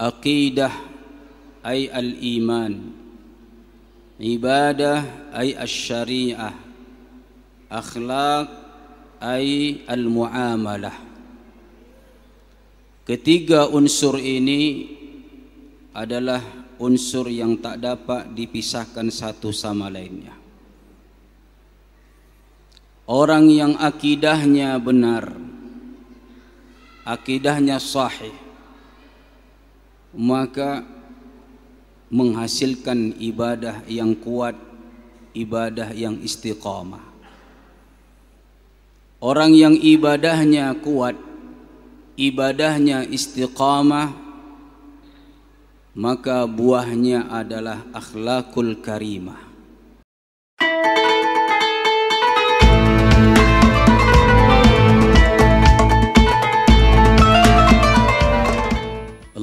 aqidah ay al-iman ibadah ay asy-syariah akhlak ay al-muamalah ketiga unsur ini adalah unsur yang tak dapat dipisahkan satu sama lainnya orang yang akidahnya benar akidahnya sahih maka menghasilkan ibadah yang kuat ibadah yang istiqamah orang yang ibadahnya kuat ibadahnya istiqamah maka buahnya adalah akhlakul karimah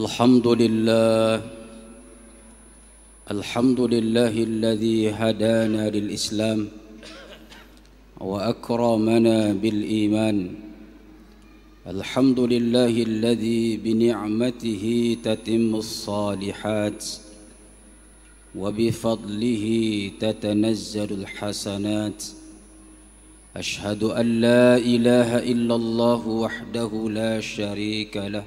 الحمد لله الحمد لله الذي هدانا للإسلام وأكرمنا بالإيمان الحمد لله الذي بنعمته تتم الصالحات وبفضله تتنزل الحسنات أشهد أن لا إله إلا الله وحده لا شريك له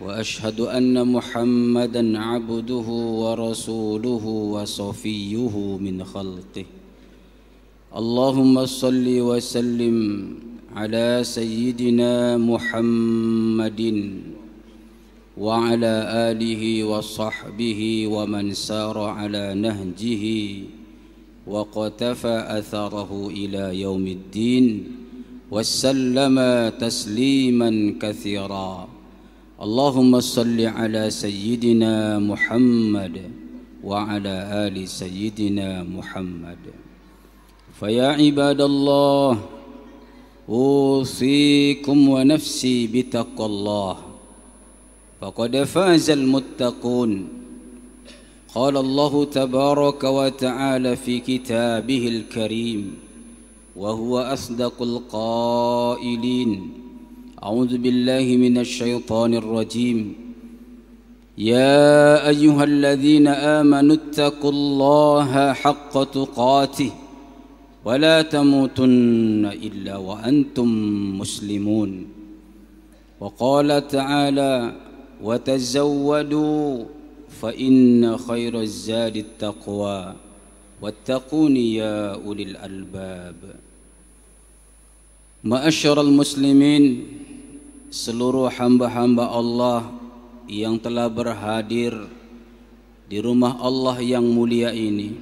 واشهد ان محمدا عبده ورسوله وصفيه من خلقه اللهم صل وسلم على سيدنا محمد وعلى اله وصحبه ومن سار على نهجه وقتفى اثره الى يوم الدين وسلم تسليما كثيرا اللهم صل على سيدنا محمد وعلى آل سيدنا محمد فيا عباد الله أوصيكم ونفسي بتقوى الله فقد فاز المتقون قال الله تبارك وتعالى في كتابه الكريم وهو أصدق القائلين أعوذ بالله من الشيطان الرجيم يا أيها الذين آمنوا اتقوا الله حق تقاته ولا تموتن إلا وأنتم مسلمون وقال تعالى وتزودوا فإن خير الزاد التقوى واتقون يا أولي الألباب معاشر المسلمين seluruh hamba-hamba Allah yang telah berhadir di rumah Allah yang mulia ini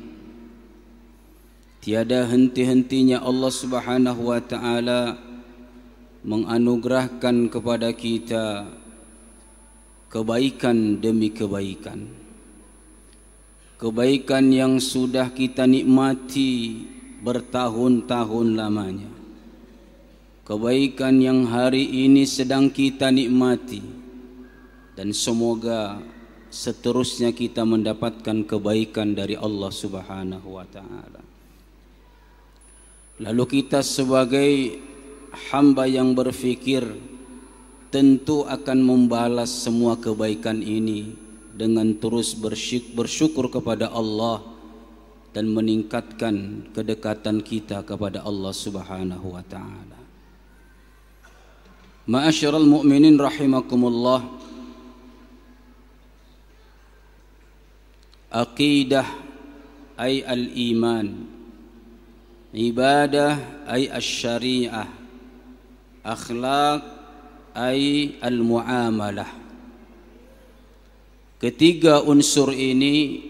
tiada henti-hentinya Allah Subhanahu wa taala menganugerahkan kepada kita kebaikan demi kebaikan kebaikan yang sudah kita nikmati bertahun-tahun lamanya kebaikan yang hari ini sedang kita nikmati dan semoga seterusnya kita mendapatkan kebaikan dari Allah Subhanahu wa taala. Lalu kita sebagai hamba yang berfikir tentu akan membalas semua kebaikan ini dengan terus bersyuk bersyukur kepada Allah dan meningkatkan kedekatan kita kepada Allah Subhanahu wa taala. Ma'asyiral mu'minin rahimakumullah Aqidah ay al-iman Ibadah ay al shariah Akhlak ay al-mu'amalah Ketiga unsur ini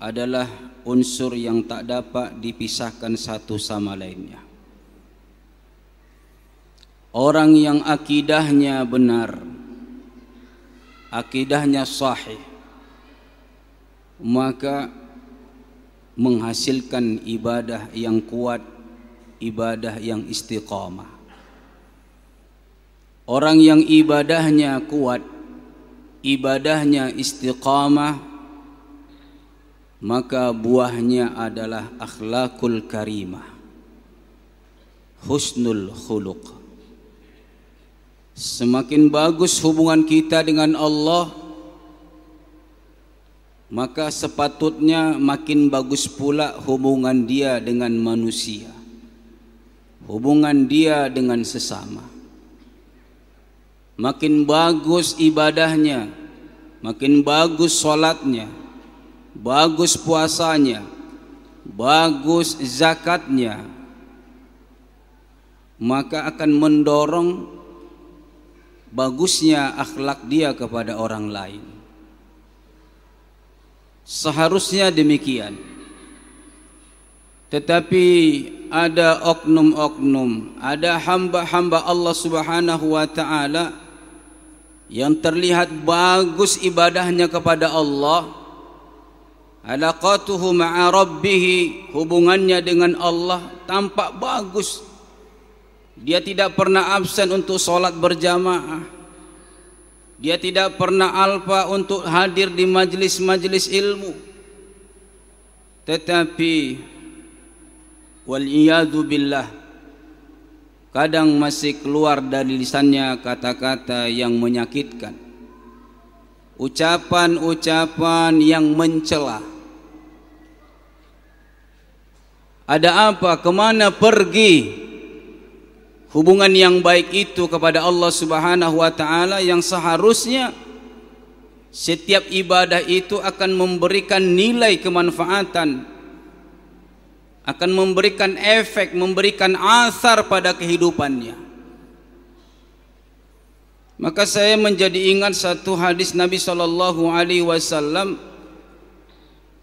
adalah unsur yang tak dapat dipisahkan satu sama lainnya orang yang akidahnya benar akidahnya sahih maka menghasilkan ibadah yang kuat ibadah yang istiqamah orang yang ibadahnya kuat ibadahnya istiqamah maka buahnya adalah akhlakul karimah husnul khuluq Semakin bagus hubungan kita dengan Allah Maka sepatutnya makin bagus pula hubungan dia dengan manusia Hubungan dia dengan sesama Makin bagus ibadahnya Makin bagus solatnya Bagus puasanya Bagus zakatnya Maka akan mendorong bagusnya akhlak dia kepada orang lain. Seharusnya demikian. Tetapi ada oknum-oknum, ada hamba-hamba Allah Subhanahu wa taala yang terlihat bagus ibadahnya kepada Allah, alaqatuhu ma'a rabbih, hubungannya dengan Allah tampak bagus Dia tidak pernah absen untuk solat berjamaah. Dia tidak pernah alfa untuk hadir di majlis-majlis ilmu. Tetapi wal'iyadu billah kadang masih keluar dari lisannya kata-kata yang menyakitkan. Ucapan-ucapan yang mencela. Ada apa? Kemana pergi? Kemana pergi? hubungan yang baik itu kepada Allah Subhanahu wa taala yang seharusnya setiap ibadah itu akan memberikan nilai kemanfaatan akan memberikan efek memberikan asar pada kehidupannya maka saya menjadi ingat satu hadis Nabi sallallahu alaihi wasallam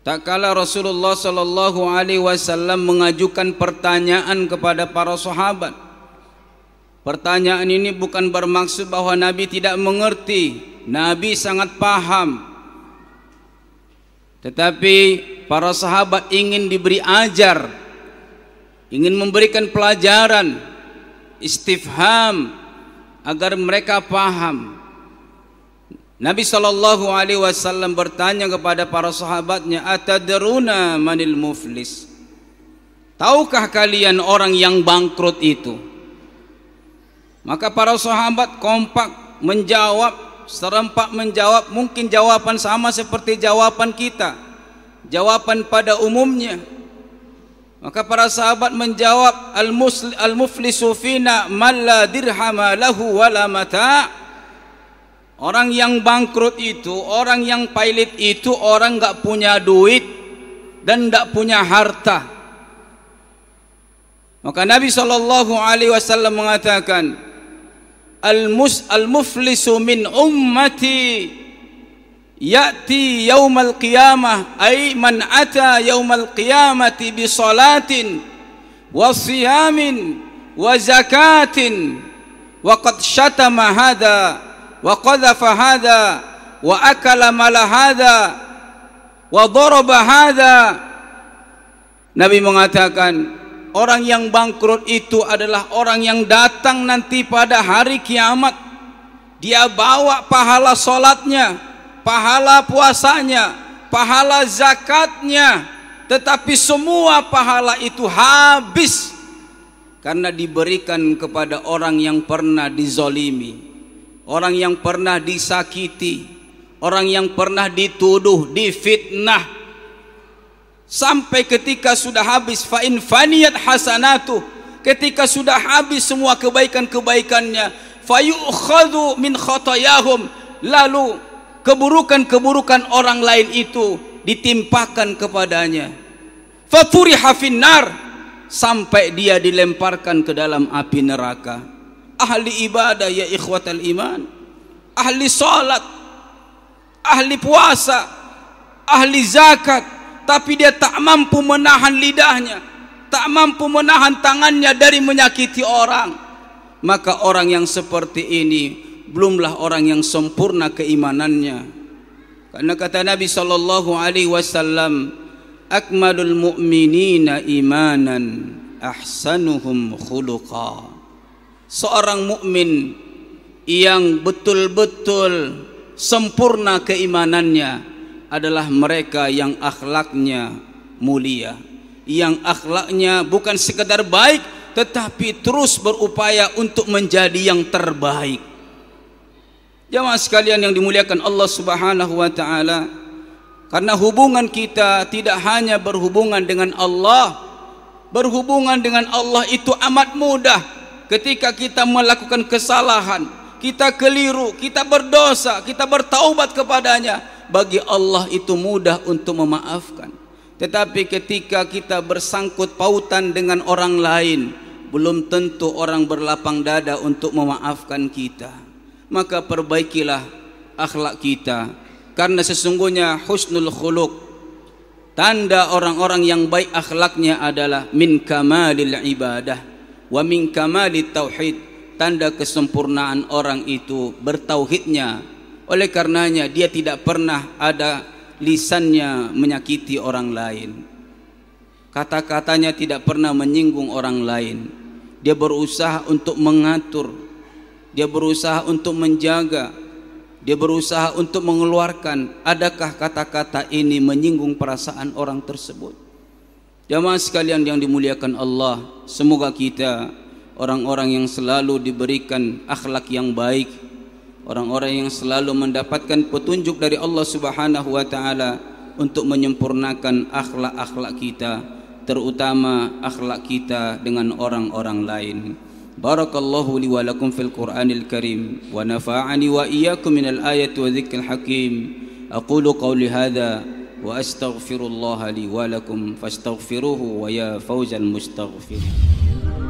tak kala Rasulullah sallallahu alaihi wasallam mengajukan pertanyaan kepada para sahabat Pertanyaan ini bukan bermaksud bahwa Nabi tidak mengerti. Nabi sangat paham. Tetapi para sahabat ingin diberi ajar, ingin memberikan pelajaran, istifham agar mereka paham. Nabi saw bertanya kepada para sahabatnya, "Atadruna manil muflis?" Tahukah kalian orang yang bangkrut itu? Maka para sahabat kompak menjawab serempak menjawab mungkin jawaban sama seperti jawaban kita jawaban pada umumnya maka para sahabat menjawab al muslim al muflisu fina man dirhama lahu wala mata orang yang bangkrut itu orang yang pailit itu orang enggak punya duit dan enggak punya harta maka nabi saw mengatakan المفلس من أمتي يأتي يوم القيامة أي من أتى يوم القيامة بصلاة وصيام وزكاة وقد شتم هذا وقذف هذا وأكل مال هذا وضرب هذا نبي mengatakan orang yang bangkrut itu adalah orang yang datang nanti pada hari kiamat dia bawa pahala solatnya pahala puasanya pahala zakatnya tetapi semua pahala itu habis karena diberikan kepada orang yang pernah dizolimi orang yang pernah disakiti orang yang pernah dituduh difitnah sampai ketika sudah habis fa in faniyat hasanatu ketika sudah habis semua kebaikan-kebaikannya fa yu'khadhu min khatayahum lalu keburukan-keburukan orang lain itu ditimpakan kepadanya fa furiha finnar sampai dia dilemparkan ke dalam api neraka ahli ibadah ya ikhwatal iman ahli salat ahli puasa ahli zakat tapi dia tak mampu menahan lidahnya tak mampu menahan tangannya dari menyakiti orang maka orang yang seperti ini belumlah orang yang sempurna keimanannya karena kata Nabi sallallahu alaihi wasallam akmalul mu'minina imanan ahsanuhum khuluqa seorang mukmin yang betul-betul sempurna keimanannya adalah mereka yang akhlaknya mulia yang akhlaknya bukan sekedar baik tetapi terus berupaya untuk menjadi yang terbaik jemaah sekalian yang dimuliakan Allah Subhanahu wa taala karena hubungan kita tidak hanya berhubungan dengan Allah berhubungan dengan Allah itu amat mudah ketika kita melakukan kesalahan kita keliru kita berdosa kita bertaubat kepadanya bagi Allah itu mudah untuk memaafkan. Tetapi ketika kita bersangkut pautan dengan orang lain, belum tentu orang berlapang dada untuk memaafkan kita. Maka perbaikilah akhlak kita. Karena sesungguhnya husnul khuluq tanda orang-orang yang baik akhlaknya adalah min kamalil ibadah wa min kamalit tauhid tanda kesempurnaan orang itu bertauhidnya oleh karenanya dia tidak pernah ada lisannya menyakiti orang lain. Kata-katanya tidak pernah menyinggung orang lain. Dia berusaha untuk mengatur. Dia berusaha untuk menjaga. Dia berusaha untuk mengeluarkan adakah kata-kata ini menyinggung perasaan orang tersebut. Jemaah sekalian yang dimuliakan Allah, semoga kita orang-orang yang selalu diberikan akhlak yang baik orang-orang yang selalu mendapatkan petunjuk dari Allah Subhanahu wa taala untuk menyempurnakan akhlak-akhlak kita terutama akhlak kita dengan orang-orang lain. Barakallahu li wa lakum fil Qur'anil Karim wa nafa'ani wa iyyakum min al ayati wa dhikril hakim. Aqulu qawli hadha wa astaghfirullah li wa lakum fastaghfiruhu wa ya fawzal mustaghfirin.